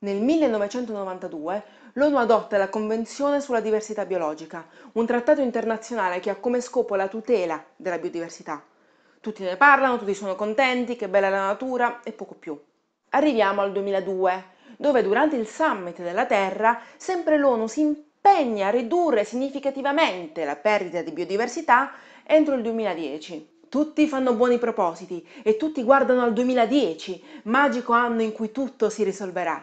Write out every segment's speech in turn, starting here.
Nel 1992 l'ONU adotta la Convenzione sulla diversità biologica, un trattato internazionale che ha come scopo la tutela della biodiversità. Tutti ne parlano, tutti sono contenti, che bella la natura e poco più. Arriviamo al 2002, dove durante il summit della Terra sempre l'ONU si impegna a ridurre significativamente la perdita di biodiversità entro il 2010. Tutti fanno buoni propositi e tutti guardano al 2010, magico anno in cui tutto si risolverà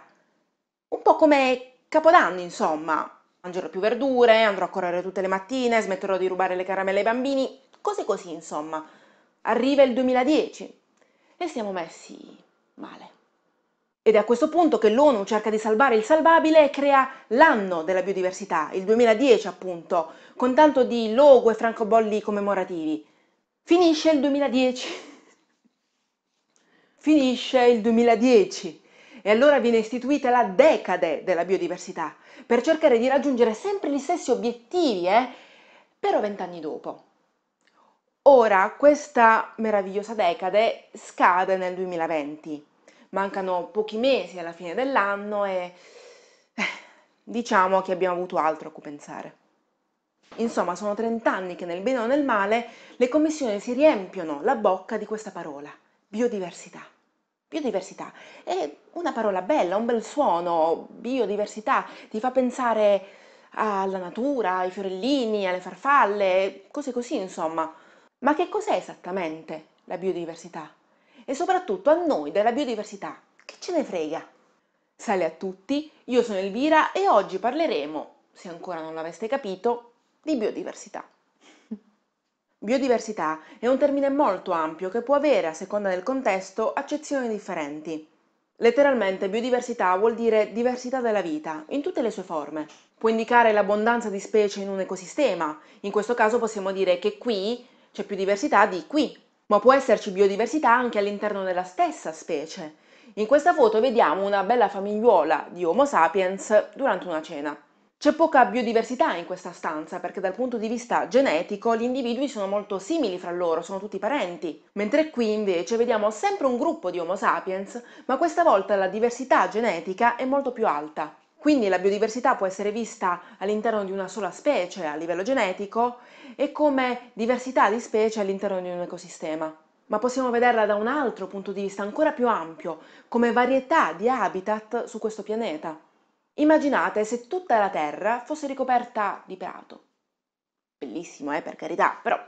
un po' come Capodanno, insomma. Mangerò più verdure, andrò a correre tutte le mattine, smetterò di rubare le caramelle ai bambini, cose così, insomma. Arriva il 2010 e siamo messi male. Ed è a questo punto che l'ONU cerca di salvare il salvabile e crea l'anno della biodiversità, il 2010 appunto, con tanto di logo e francobolli commemorativi. Finisce il 2010. Finisce il 2010. E allora viene istituita la decade della biodiversità per cercare di raggiungere sempre gli stessi obiettivi, eh? però vent'anni dopo. Ora questa meravigliosa decade scade nel 2020, mancano pochi mesi alla fine dell'anno e eh, diciamo che abbiamo avuto altro a cui pensare. Insomma, sono 30 anni che nel bene o nel male le commissioni si riempiono la bocca di questa parola, biodiversità biodiversità è una parola bella, un bel suono, biodiversità, ti fa pensare alla natura, ai fiorellini, alle farfalle, cose così insomma. Ma che cos'è esattamente la biodiversità? E soprattutto a noi della biodiversità, che ce ne frega? Salve a tutti, io sono Elvira e oggi parleremo, se ancora non l'aveste capito, di biodiversità. Biodiversità è un termine molto ampio che può avere, a seconda del contesto, accezioni differenti. Letteralmente biodiversità vuol dire diversità della vita, in tutte le sue forme. Può indicare l'abbondanza di specie in un ecosistema, in questo caso possiamo dire che qui c'è più diversità di qui, ma può esserci biodiversità anche all'interno della stessa specie. In questa foto vediamo una bella famigliuola di Homo sapiens durante una cena. C'è poca biodiversità in questa stanza perché dal punto di vista genetico gli individui sono molto simili fra loro, sono tutti parenti, mentre qui invece vediamo sempre un gruppo di Homo sapiens, ma questa volta la diversità genetica è molto più alta. Quindi la biodiversità può essere vista all'interno di una sola specie a livello genetico e come diversità di specie all'interno di un ecosistema. Ma possiamo vederla da un altro punto di vista ancora più ampio, come varietà di habitat su questo pianeta. Immaginate se tutta la terra fosse ricoperta di prato. Bellissimo, eh, per carità, però un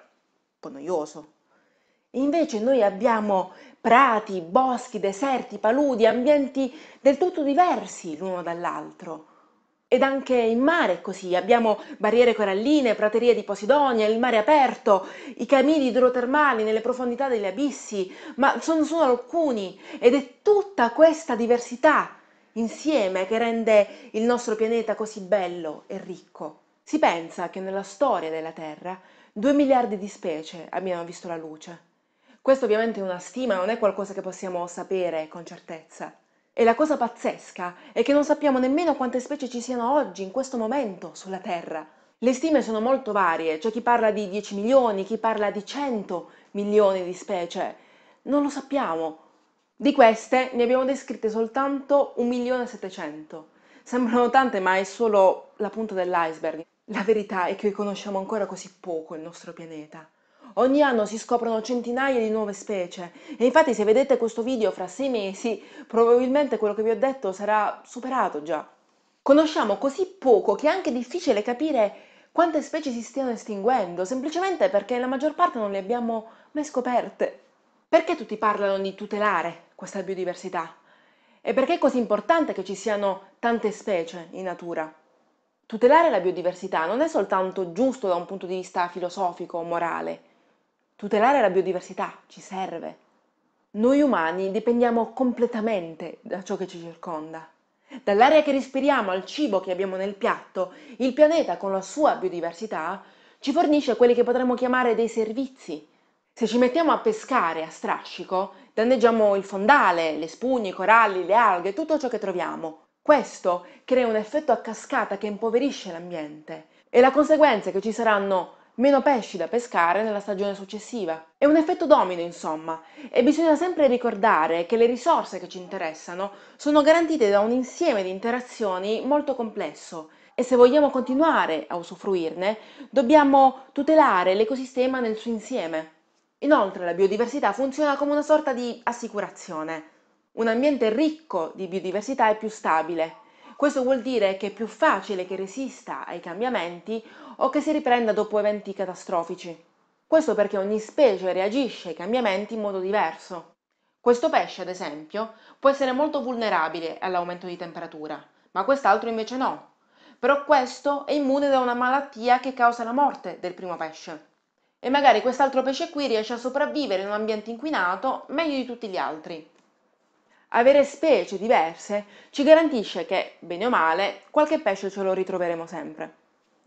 po' noioso. E invece noi abbiamo prati, boschi, deserti, paludi, ambienti del tutto diversi l'uno dall'altro. Ed anche in mare è così, abbiamo barriere coralline, praterie di Posidonia, il mare aperto, i camini idrotermali nelle profondità degli abissi, ma sono solo alcuni ed è tutta questa diversità insieme che rende il nostro pianeta così bello e ricco. Si pensa che nella storia della Terra due miliardi di specie abbiano visto la luce. Questa ovviamente è una stima, non è qualcosa che possiamo sapere con certezza. E la cosa pazzesca è che non sappiamo nemmeno quante specie ci siano oggi, in questo momento, sulla Terra. Le stime sono molto varie, c'è chi parla di 10 milioni, chi parla di 100 milioni di specie. Non lo sappiamo, di queste ne abbiamo descritte soltanto 1.700.000. Sembrano tante, ma è solo la punta dell'iceberg. La verità è che conosciamo ancora così poco il nostro pianeta. Ogni anno si scoprono centinaia di nuove specie e infatti se vedete questo video fra sei mesi probabilmente quello che vi ho detto sarà superato già. Conosciamo così poco che è anche difficile capire quante specie si stiano estinguendo, semplicemente perché la maggior parte non le abbiamo mai scoperte. Perché tutti parlano di tutelare questa biodiversità? E perché è così importante che ci siano tante specie in natura? Tutelare la biodiversità non è soltanto giusto da un punto di vista filosofico o morale. Tutelare la biodiversità ci serve. Noi umani dipendiamo completamente da ciò che ci circonda. Dall'aria che respiriamo al cibo che abbiamo nel piatto, il pianeta con la sua biodiversità ci fornisce quelli che potremmo chiamare dei servizi, se ci mettiamo a pescare a strascico, danneggiamo il fondale, le spugne, i coralli, le alghe, tutto ciò che troviamo. Questo crea un effetto a cascata che impoverisce l'ambiente e la conseguenza è che ci saranno meno pesci da pescare nella stagione successiva. È un effetto domino, insomma, e bisogna sempre ricordare che le risorse che ci interessano sono garantite da un insieme di interazioni molto complesso e se vogliamo continuare a usufruirne, dobbiamo tutelare l'ecosistema nel suo insieme. Inoltre la biodiversità funziona come una sorta di assicurazione. Un ambiente ricco di biodiversità è più stabile. Questo vuol dire che è più facile che resista ai cambiamenti o che si riprenda dopo eventi catastrofici. Questo perché ogni specie reagisce ai cambiamenti in modo diverso. Questo pesce, ad esempio, può essere molto vulnerabile all'aumento di temperatura, ma quest'altro invece no. Però questo è immune da una malattia che causa la morte del primo pesce e magari quest'altro pesce qui riesce a sopravvivere in un ambiente inquinato meglio di tutti gli altri. Avere specie diverse ci garantisce che, bene o male, qualche pesce ce lo ritroveremo sempre.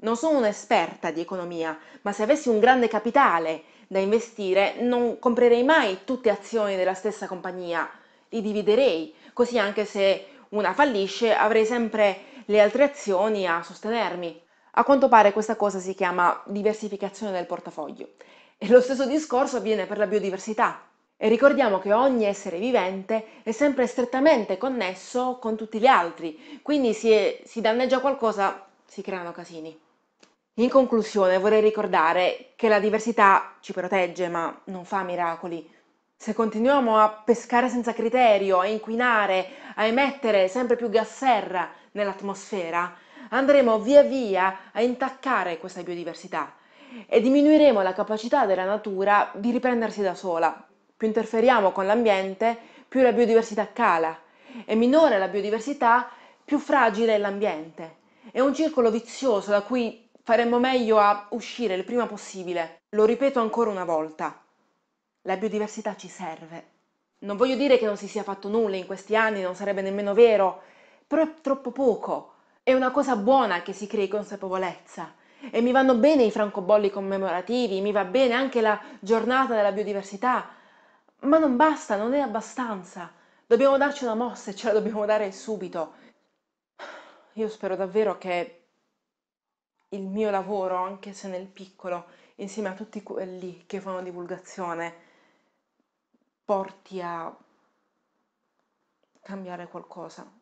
Non sono un'esperta di economia, ma se avessi un grande capitale da investire, non comprerei mai tutte azioni della stessa compagnia, li dividerei, così anche se una fallisce avrei sempre le altre azioni a sostenermi. A quanto pare questa cosa si chiama diversificazione del portafoglio e lo stesso discorso avviene per la biodiversità. E ricordiamo che ogni essere vivente è sempre strettamente connesso con tutti gli altri, quindi se si danneggia qualcosa si creano casini. In conclusione vorrei ricordare che la diversità ci protegge ma non fa miracoli. Se continuiamo a pescare senza criterio, a inquinare, a emettere sempre più gas serra nell'atmosfera, andremo via via a intaccare questa biodiversità e diminuiremo la capacità della natura di riprendersi da sola. Più interferiamo con l'ambiente, più la biodiversità cala e minore la biodiversità, più fragile è l'ambiente. È un circolo vizioso da cui faremmo meglio a uscire il prima possibile. Lo ripeto ancora una volta, la biodiversità ci serve. Non voglio dire che non si sia fatto nulla in questi anni, non sarebbe nemmeno vero, però è troppo poco è una cosa buona che si crei consapevolezza e mi vanno bene i francobolli commemorativi, mi va bene anche la giornata della biodiversità, ma non basta, non è abbastanza. Dobbiamo darci una mossa e ce la dobbiamo dare subito. Io spero davvero che il mio lavoro, anche se nel piccolo, insieme a tutti quelli che fanno divulgazione, porti a cambiare qualcosa.